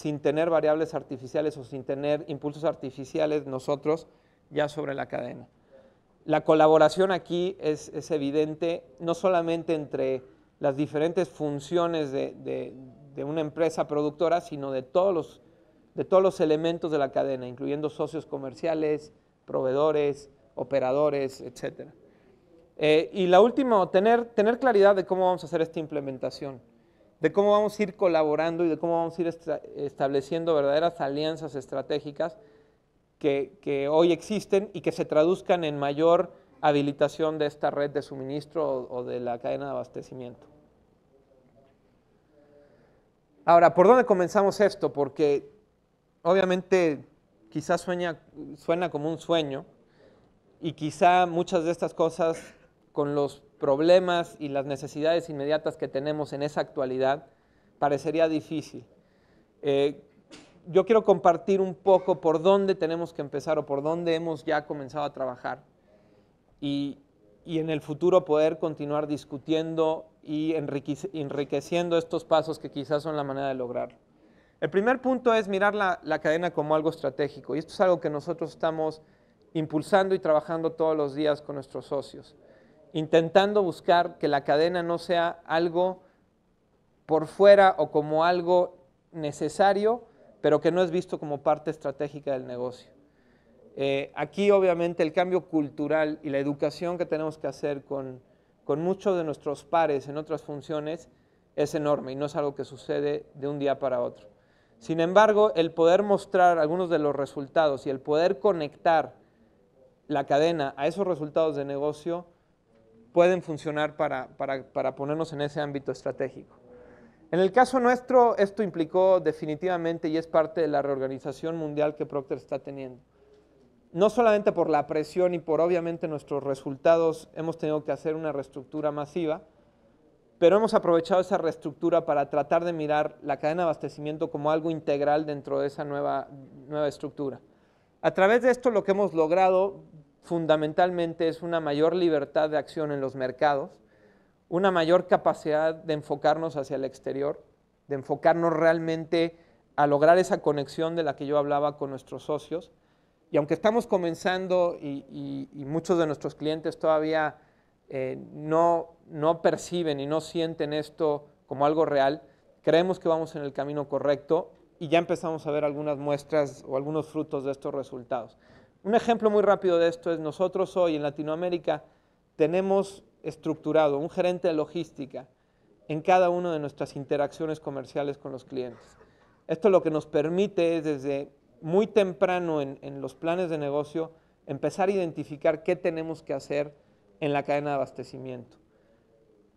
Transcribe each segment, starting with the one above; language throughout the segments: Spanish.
sin tener variables artificiales o sin tener impulsos artificiales nosotros ya sobre la cadena. La colaboración aquí es, evidente, no solamente entre las diferentes funciones de, una empresa productora, sino de todos, los, elementos de la cadena, incluyendo socios comerciales, proveedores, operadores, etc. Eh, y la última, tener claridad de cómo vamos a hacer esta implementación de cómo vamos a ir colaborando y de cómo vamos a ir estableciendo verdaderas alianzas estratégicas que, hoy existen y que se traduzcan en mayor habilitación de esta red de suministro o, de la cadena de abastecimiento. Ahora, ¿por dónde comenzamos esto? Porque obviamente quizás sueña, suena como un sueño y quizá muchas de estas cosas con los problemas y las necesidades inmediatas que tenemos en esa actualidad, parecería difícil. Eh, yo quiero compartir un poco por dónde tenemos que empezar o por dónde hemos ya comenzado a trabajar y, en el futuro poder continuar discutiendo y enriqueciendo estos pasos que quizás son la manera de lograrlo. El primer punto es mirar la, cadena como algo estratégico y esto es algo que nosotros estamos impulsando y trabajando todos los días con nuestros socios intentando buscar que la cadena no sea algo por fuera o como algo necesario, pero que no es visto como parte estratégica del negocio. Eh, aquí obviamente el cambio cultural y la educación que tenemos que hacer con, con muchos de nuestros pares en otras funciones es enorme y no es algo que sucede de un día para otro. Sin embargo, el poder mostrar algunos de los resultados y el poder conectar la cadena a esos resultados de negocio pueden funcionar para, ponernos en ese ámbito estratégico. En el caso nuestro, esto implicó definitivamente y es parte de la reorganización mundial que Procter está teniendo. No solamente por la presión y por obviamente nuestros resultados hemos tenido que hacer una reestructura masiva, pero hemos aprovechado esa reestructura para tratar de mirar la cadena de abastecimiento como algo integral dentro de esa nueva, nueva estructura. A través de esto lo que hemos logrado, fundamentalmente es una mayor libertad de acción en los mercados, una mayor capacidad de enfocarnos hacia el exterior, de enfocarnos realmente a lograr esa conexión de la que yo hablaba con nuestros socios. Y aunque estamos comenzando y, muchos de nuestros clientes todavía eh, no, no perciben y no sienten esto como algo real, creemos que vamos en el camino correcto y ya empezamos a ver algunas muestras o algunos frutos de estos resultados. Un ejemplo muy rápido de esto es nosotros hoy en Latinoamérica tenemos estructurado un gerente de logística en cada una de nuestras interacciones comerciales con los clientes. Esto lo que nos permite es desde muy temprano en, en los planes de negocio empezar a identificar qué tenemos que hacer en la cadena de abastecimiento.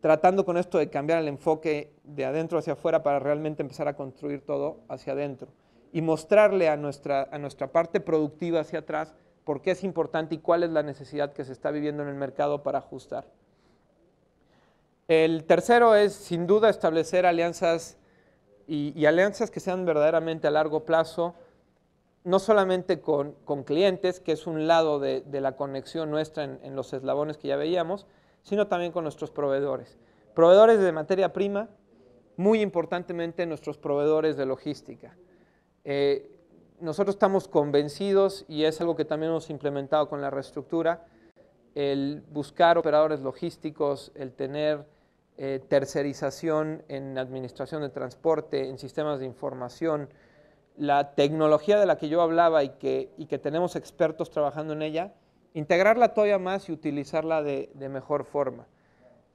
Tratando con esto de cambiar el enfoque de adentro hacia afuera para realmente empezar a construir todo hacia adentro y mostrarle a nuestra, a nuestra parte productiva hacia atrás por qué es importante y cuál es la necesidad que se está viviendo en el mercado para ajustar. El tercero es, sin duda, establecer alianzas y, alianzas que sean verdaderamente a largo plazo, no solamente con, clientes, que es un lado de, la conexión nuestra en los eslabones que ya veíamos, sino también con nuestros proveedores. Proveedores de materia prima, muy importantemente nuestros proveedores de logística. Eh, nosotros estamos convencidos, y es algo que también hemos implementado con la reestructura, el buscar operadores logísticos, el tener eh, tercerización en administración de transporte, en sistemas de información, la tecnología de la que yo hablaba y que, y que tenemos expertos trabajando en ella, integrarla todavía más y utilizarla de, mejor forma.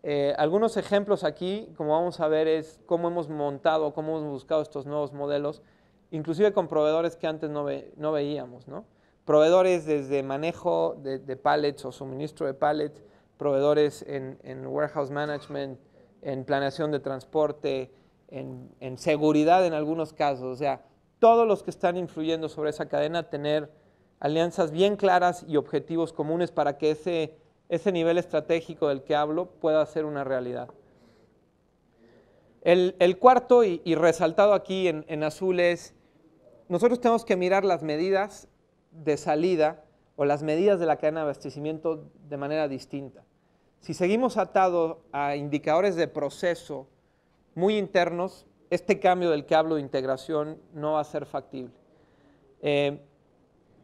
Eh, algunos ejemplos aquí, como vamos a ver, es cómo hemos montado, cómo hemos buscado estos nuevos modelos inclusive con proveedores que antes no, veíamos, ¿no? Proveedores desde manejo de, pallets o suministro de pallets, proveedores en, warehouse management, en planeación de transporte, en, seguridad en algunos casos. O sea, todos los que están influyendo sobre esa cadena tener alianzas bien claras y objetivos comunes para que ese, ese nivel estratégico del que hablo pueda ser una realidad. El, cuarto y, resaltado aquí en azul es nosotros tenemos que mirar las medidas de salida o las medidas de la cadena de abastecimiento de manera distinta. Si seguimos atados a indicadores de proceso muy internos, este cambio del que hablo de integración no va a ser factible. Eh,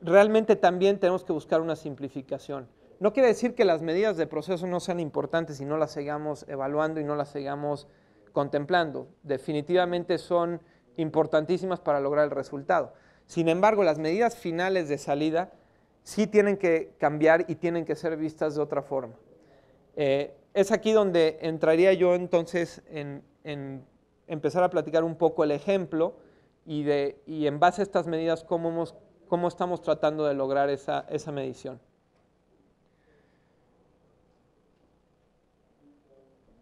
realmente también tenemos que buscar una simplificación. No quiere decir que las medidas de proceso no sean importantes y no las sigamos evaluando y no las sigamos contemplando. Definitivamente son importantísimas para lograr el resultado. Sin embargo, las medidas finales de salida sí tienen que cambiar y tienen que ser vistas de otra forma. Eh, es aquí donde entraría yo entonces en, empezar a platicar un poco el ejemplo y, de, en base a estas medidas cómo, estamos tratando de lograr esa, medición.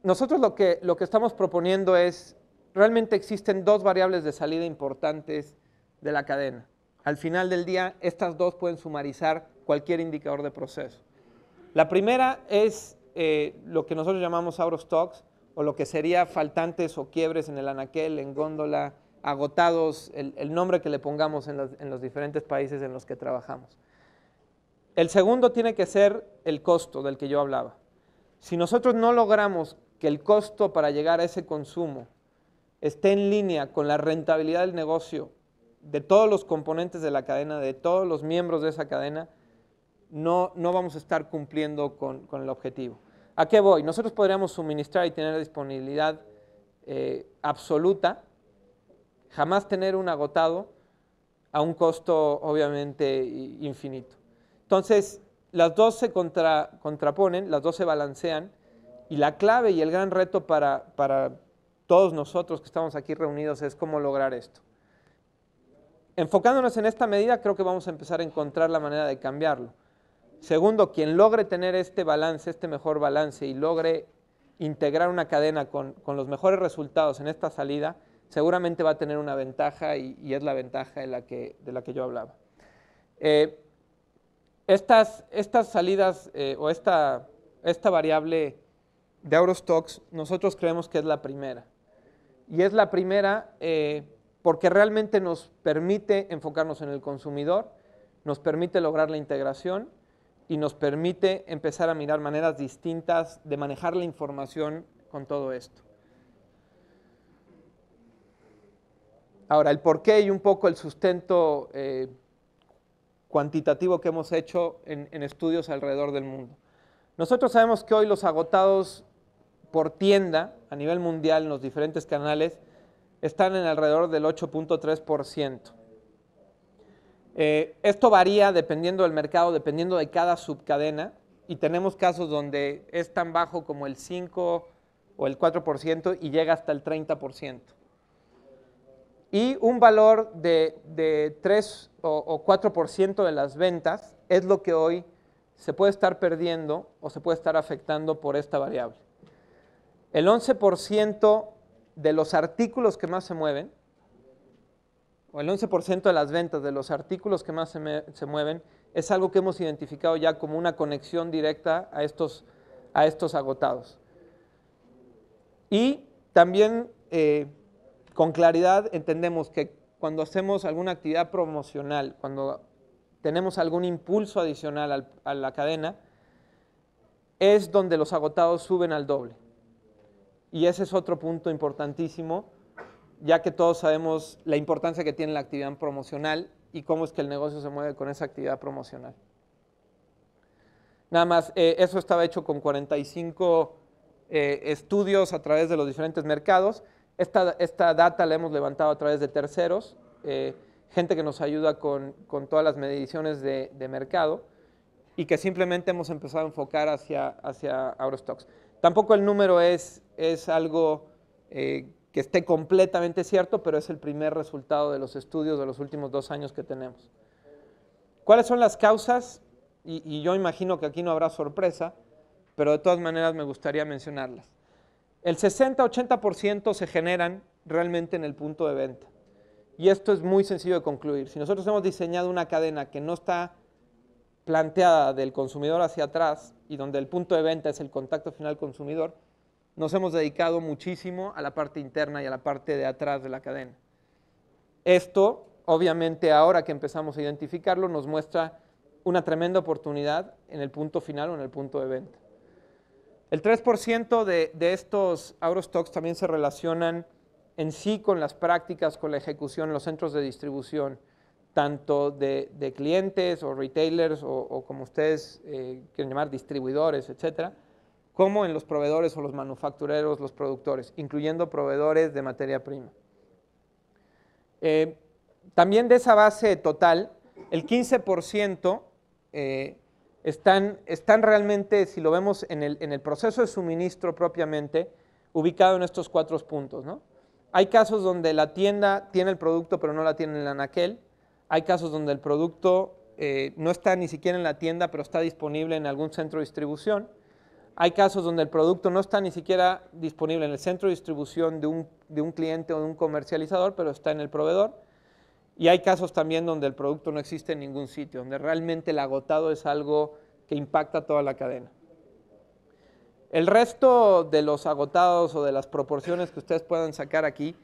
Nosotros lo que, lo que estamos proponiendo es realmente existen dos variables de salida importantes de la cadena. Al final del día, estas dos pueden sumarizar cualquier indicador de proceso. La primera es eh, lo que nosotros llamamos out stocks, o lo que sería faltantes o quiebres en el anaquel, en góndola, agotados, el, nombre que le pongamos en los diferentes países en los que trabajamos. El segundo tiene que ser el costo del que yo hablaba. Si nosotros no logramos que el costo para llegar a ese consumo esté en línea con la rentabilidad del negocio, de todos los componentes de la cadena, de todos los miembros de esa cadena, no, no vamos a estar cumpliendo con, el objetivo. ¿A qué voy? Nosotros podríamos suministrar y tener disponibilidad eh, absoluta, jamás tener un agotado a un costo obviamente infinito. Entonces, las dos se contra, contraponen, las dos se balancean y la clave y el gran reto para, para todos nosotros que estamos aquí reunidos es cómo lograr esto. Enfocándonos en esta medida, creo que vamos a empezar a encontrar la manera de cambiarlo. Segundo, quien logre tener este balance, este mejor balance y logre integrar una cadena con, los mejores resultados en esta salida, seguramente va a tener una ventaja y, es la ventaja de la que, de la que yo hablaba. Eh, estas, estas, salidas eh, o esta, esta variable de Eurostox, nosotros creemos que es la primera. Y es la primera eh, porque realmente nos permite enfocarnos en el consumidor, nos permite lograr la integración y nos permite empezar a mirar maneras distintas de manejar la información con todo esto. Ahora, el porqué y un poco el sustento eh, cuantitativo que hemos hecho en, estudios alrededor del mundo. Nosotros sabemos que hoy los agotados por tienda a nivel mundial en los diferentes canales están en alrededor del 8.3%. Eh, esto varía dependiendo del mercado, dependiendo de cada subcadena y tenemos casos donde es tan bajo como el 5 o el 4% y llega hasta el 30%. Y un valor de, 3 o, o 4% de las ventas es lo que hoy se puede estar perdiendo o se puede estar afectando por esta variable. El 11% de los artículos que más se mueven, o el 11% de las ventas de los artículos que más se, mueven, es algo que hemos identificado ya como una conexión directa a estos, agotados. Y también eh, con claridad entendemos que cuando hacemos alguna actividad promocional, cuando tenemos algún impulso adicional a la cadena, es donde los agotados suben al doble. Y ese es otro punto importantísimo, ya que todos sabemos la importancia que tiene la actividad promocional y cómo es que el negocio se mueve con esa actividad promocional. Nada más, eh, eso estaba hecho con 45 eh, estudios a través de los diferentes mercados. Esta, esta, data la hemos levantado a través de terceros, eh, gente que nos ayuda con, todas las mediciones de, mercado y que simplemente hemos empezado a enfocar hacia, hacia Tampoco el número es es algo eh, que esté completamente cierto, pero es el primer resultado de los estudios de los últimos dos años que tenemos. ¿Cuáles son las causas? Y, y yo imagino que aquí no habrá sorpresa, pero de todas maneras me gustaría mencionarlas. El 60-80% se generan realmente en el punto de venta. Y esto es muy sencillo de concluir. Si nosotros hemos diseñado una cadena que no está planteada del consumidor hacia atrás y donde el punto de venta es el contacto final consumidor, nos hemos dedicado muchísimo a la parte interna y a la parte de atrás de la cadena. Esto, obviamente, ahora que empezamos a identificarlo, nos muestra una tremenda oportunidad en el punto final o en el punto de venta. El 3% de, de estos Eurostocks también se relacionan en sí con las prácticas, con la ejecución en los centros de distribución, tanto de, de clientes o retailers o, como ustedes eh, quieren llamar distribuidores, etcétera, como en los proveedores o los manufactureros, los productores, incluyendo proveedores de materia prima. Eh, también de esa base total, el 15% eh, están, están, realmente, si lo vemos en el, proceso de suministro propiamente, ubicado en estos cuatro puntos. ¿no? Hay casos donde la tienda tiene el producto pero no la tiene en la anaquel. Hay casos donde el producto eh, no está ni siquiera en la tienda pero está disponible en algún centro de distribución. Hay casos donde el producto no está ni siquiera disponible en el centro de distribución de un, de un, cliente o de un comercializador, pero está en el proveedor. Y hay casos también donde el producto no existe en ningún sitio, donde realmente el agotado es algo que impacta toda la cadena. El resto de los agotados o de las proporciones que ustedes puedan sacar aquí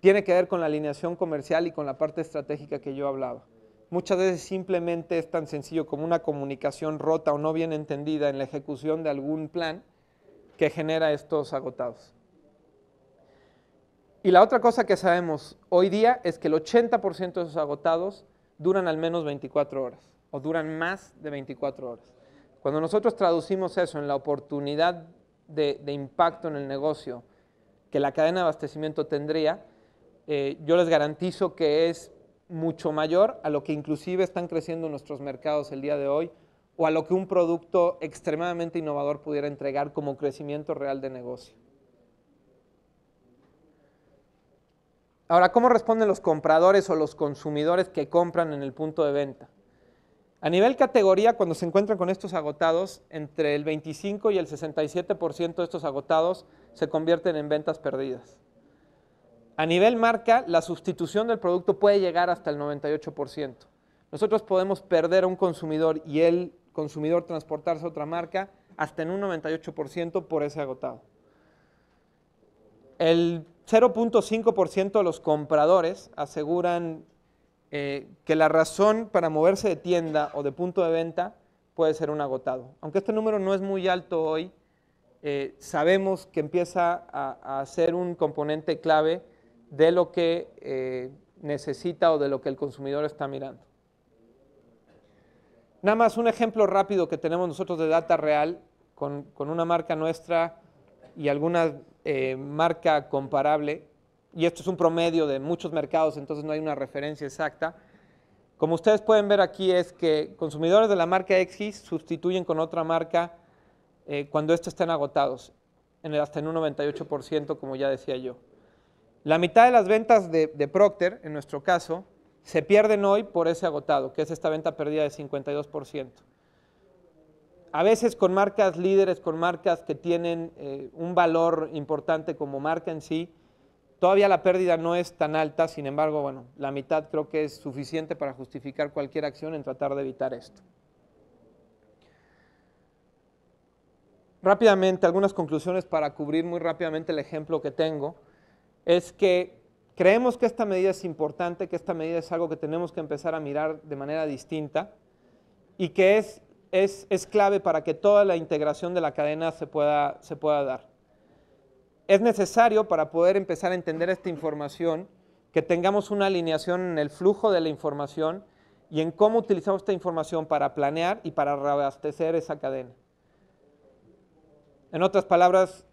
tiene que ver con la alineación comercial y con la parte estratégica que yo hablaba. Muchas veces simplemente es tan sencillo como una comunicación rota o no bien entendida en la ejecución de algún plan que genera estos agotados. Y la otra cosa que sabemos hoy día es que el 80% de esos agotados duran al menos 24 horas o duran más de 24 horas. Cuando nosotros traducimos eso en la oportunidad de, impacto en el negocio que la cadena de abastecimiento tendría, eh, yo les garantizo que es mucho mayor a lo que inclusive están creciendo nuestros mercados el día de hoy o a lo que un producto extremadamente innovador pudiera entregar como crecimiento real de negocio. Ahora, ¿cómo responden los compradores o los consumidores que compran en el punto de venta? A nivel categoría, cuando se encuentran con estos agotados, entre el 25 y el 67% de estos agotados se convierten en ventas perdidas. A nivel marca, la sustitución del producto puede llegar hasta el 98%. Nosotros podemos perder a un consumidor y el consumidor transportarse a otra marca hasta en un 98% por ese agotado. El 0.5% de los compradores aseguran eh, que la razón para moverse de tienda o de punto de venta puede ser un agotado. Aunque este número no es muy alto hoy, eh, sabemos que empieza a ser un componente clave de lo que eh, necesita o de lo que el consumidor está mirando. Nada más un ejemplo rápido que tenemos nosotros de data real con, una marca nuestra y alguna eh, marca comparable, y esto es un promedio de muchos mercados, entonces no hay una referencia exacta. Como ustedes pueden ver aquí es que consumidores de la marca XG sustituyen con otra marca eh, cuando estos estén agotados, en el, hasta en un 98%, como ya decía yo. La mitad de las ventas de, Procter, en nuestro caso, se pierden hoy por ese agotado, que es esta venta perdida de 52%. A veces con marcas líderes, con marcas que tienen eh, un valor importante como marca en sí, todavía la pérdida no es tan alta, sin embargo, bueno, la mitad creo que es suficiente para justificar cualquier acción en tratar de evitar esto. Rápidamente, algunas conclusiones para cubrir muy rápidamente el ejemplo que tengo es que creemos que esta medida es importante, que esta medida es algo que tenemos que empezar a mirar de manera distinta y que es, es, clave para que toda la integración de la cadena se pueda, se pueda dar. Es necesario para poder empezar a entender esta información que tengamos una alineación en el flujo de la información y en cómo utilizamos esta información para planear y para reabastecer esa cadena. En otras palabras,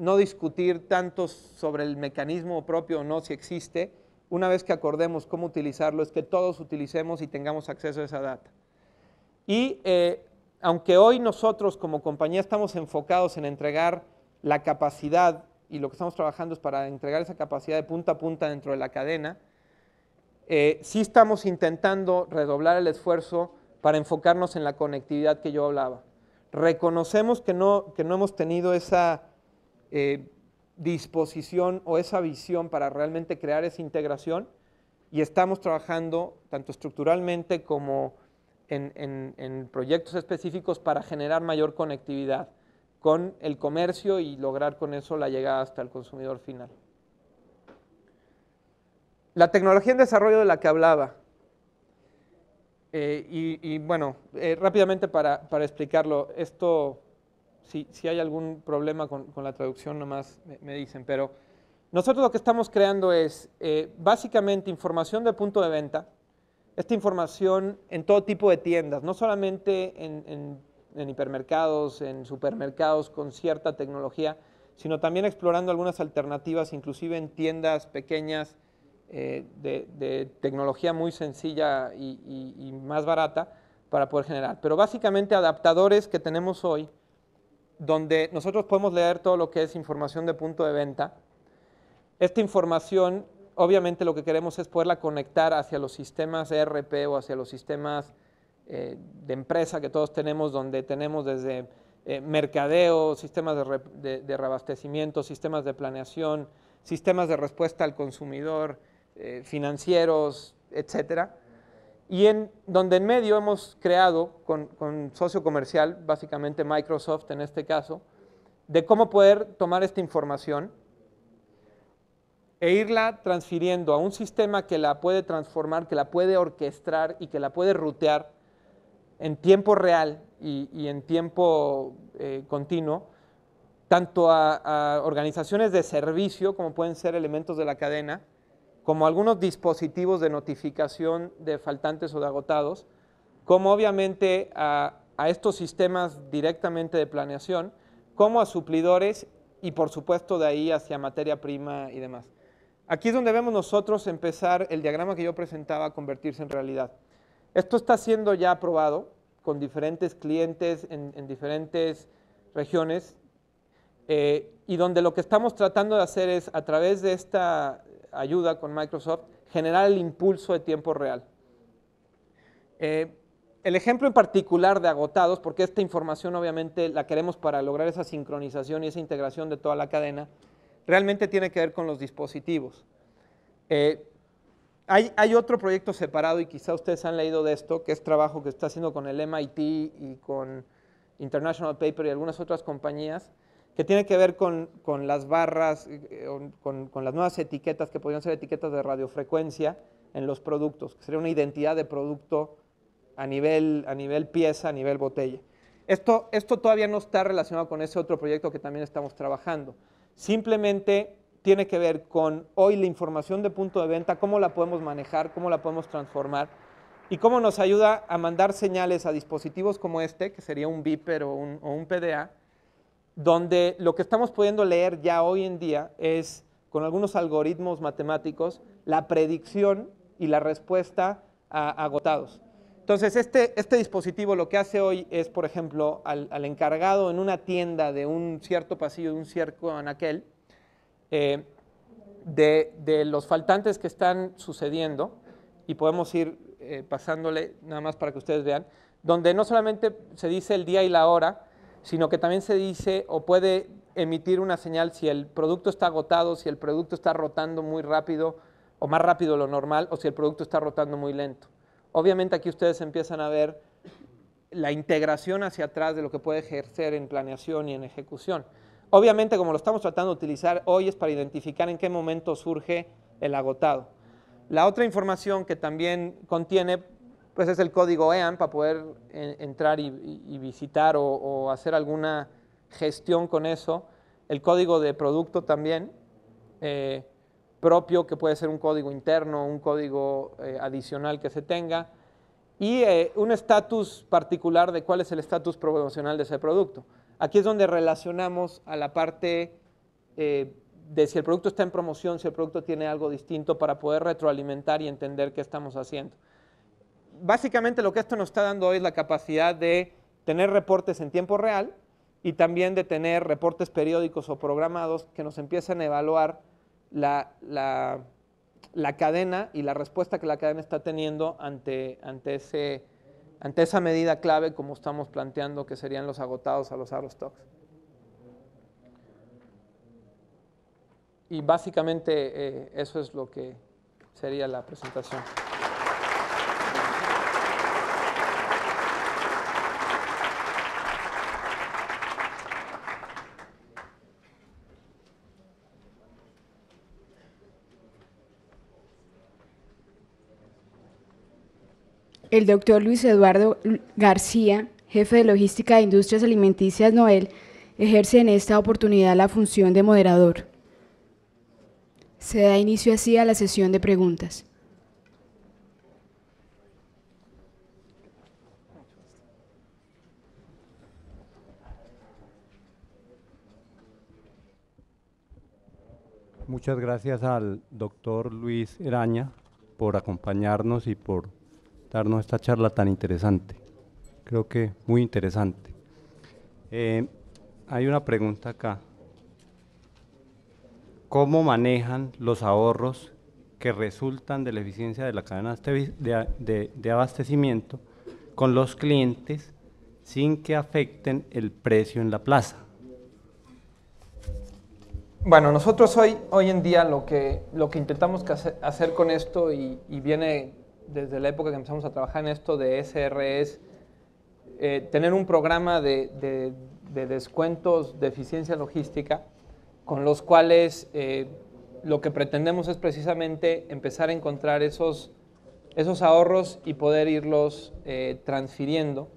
no discutir tanto sobre el mecanismo propio o no, si existe, una vez que acordemos cómo utilizarlo, es que todos utilicemos y tengamos acceso a esa data. Y eh, aunque hoy nosotros como compañía estamos enfocados en entregar la capacidad y lo que estamos trabajando es para entregar esa capacidad de punta a punta dentro de la cadena, eh, sí estamos intentando redoblar el esfuerzo para enfocarnos en la conectividad que yo hablaba. Reconocemos que no, que no hemos tenido esa eh, disposición o esa visión para realmente crear esa integración y estamos trabajando tanto estructuralmente como en, proyectos específicos para generar mayor conectividad con el comercio y lograr con eso la llegada hasta el consumidor final. La tecnología en desarrollo de la que hablaba, eh, y, bueno, eh, rápidamente para, explicarlo, esto si, hay algún problema con, la traducción, nomás me, me dicen, pero nosotros lo que estamos creando es eh, básicamente información de punto de venta, esta información en todo tipo de tiendas, no solamente en, hipermercados, en supermercados con cierta tecnología, sino también explorando algunas alternativas, inclusive en tiendas pequeñas eh, de, tecnología muy sencilla y, y más barata para poder generar. Pero básicamente adaptadores que tenemos hoy donde nosotros podemos leer todo lo que es información de punto de venta. Esta información, obviamente lo que queremos es poderla conectar hacia los sistemas ERP o hacia los sistemas eh, de empresa que todos tenemos, donde tenemos desde eh, mercadeo, sistemas de, reabastecimiento, sistemas de planeación, sistemas de respuesta al consumidor, eh, financieros, etcétera. Y en donde en medio hemos creado con, socio comercial, básicamente Microsoft en este caso, de cómo poder tomar esta información e irla transfiriendo a un sistema que la puede transformar, que la puede orquestar y que la puede rutear en tiempo real y, en tiempo eh, continuo, tanto a, organizaciones de servicio como pueden ser elementos de la cadena, como algunos dispositivos de notificación de faltantes o de agotados, como obviamente a, estos sistemas directamente de planeación, como a suplidores y por supuesto de ahí hacia materia prima y demás. Aquí es donde vemos nosotros empezar el diagrama que yo presentaba a convertirse en realidad. Esto está siendo ya aprobado con diferentes clientes en, diferentes regiones eh, y donde lo que estamos tratando de hacer es a través de esta ayuda con Microsoft generar el impulso de tiempo real. Eh, el ejemplo en particular de agotados, porque esta información obviamente la queremos para lograr esa sincronización y esa integración de toda la cadena, realmente tiene que ver con los dispositivos. Eh, hay, hay, otro proyecto separado y quizá ustedes han leído de esto, que es trabajo que está haciendo con el MIT y con International Paper y algunas otras compañías, que tiene que ver con, las barras, eh, con, las nuevas etiquetas que podrían ser etiquetas de radiofrecuencia en los productos, que sería una identidad de producto a nivel, a nivel pieza, a nivel botella. Esto, esto todavía no está relacionado con ese otro proyecto que también estamos trabajando. Simplemente tiene que ver con hoy la información de punto de venta, cómo la podemos manejar, cómo la podemos transformar y cómo nos ayuda a mandar señales a dispositivos como este, que sería un viper o un PDA, donde lo que estamos pudiendo leer ya hoy en día es, con algunos algoritmos matemáticos, la predicción y la respuesta agotados. Entonces, este, este, dispositivo lo que hace hoy es, por ejemplo, al, encargado en una tienda de un cierto pasillo, de un cierto anaquel, eh, de, los faltantes que están sucediendo, y podemos ir eh, pasándole nada más para que ustedes vean, donde no solamente se dice el día y la hora, sino que también se dice o puede emitir una señal si el producto está agotado, si el producto está rotando muy rápido o más rápido de lo normal o si el producto está rotando muy lento. Obviamente aquí ustedes empiezan a ver la integración hacia atrás de lo que puede ejercer en planeación y en ejecución. Obviamente como lo estamos tratando de utilizar hoy es para identificar en qué momento surge el agotado. La otra información que también contiene pues es el código EAN para poder eh, entrar y, visitar o, hacer alguna gestión con eso. El código de producto también, eh, propio, que puede ser un código interno, un código eh, adicional que se tenga, y un estatus particular de cuál es el estatus promocional de ese producto. Aquí es donde relacionamos a la parte de si el producto está en promoción, si el producto tiene algo distinto para poder retroalimentar y entender qué estamos haciendo básicamente lo que esto nos está dando hoy es la capacidad de tener reportes en tiempo real y también de tener reportes periódicos o programados que nos empiecen a evaluar la, cadena y la respuesta que la cadena está teniendo ante, esa medida clave como estamos planteando que serían los agotados a los Y básicamente eh, eso es lo que sería la presentación. el doctor Luis Eduardo García, jefe de logística de Industrias Alimenticias Noel, ejerce en esta oportunidad la función de moderador. Se da inicio así a la sesión de preguntas. Muchas gracias al doctor Luis Eraña por acompañarnos y por darnos esta charla tan interesante. Creo que muy interesante. Eh, hay una pregunta acá. ¿Cómo manejan los ahorros que resultan de la eficiencia de la cadena de, abastecimiento con los clientes sin que afecten el precio en la plaza? Bueno, nosotros hoy, hoy en día lo que, lo que intentamos hacer con esto y, y viene desde la época que empezamos a trabajar en esto de SRS, eh, tener un programa de, descuentos de eficiencia logística con los cuales eh, lo que pretendemos es precisamente empezar a encontrar esos, ahorros y poder irlos eh, transfiriendo,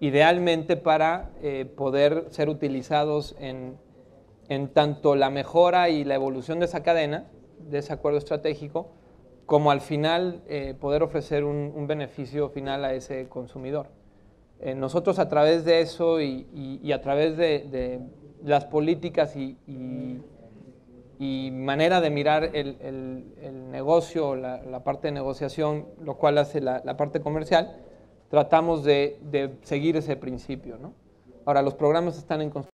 idealmente para poder ser utilizados en tanto la mejora y la evolución de esa cadena, de ese acuerdo estratégico, como al final eh, poder ofrecer un, beneficio final a ese consumidor. Eh, nosotros a través de eso y, a través de, las políticas y, manera de mirar el, negocio, la, parte de negociación, lo cual hace la, parte comercial, tratamos de, seguir ese principio. Ahora, los programas están en construcción.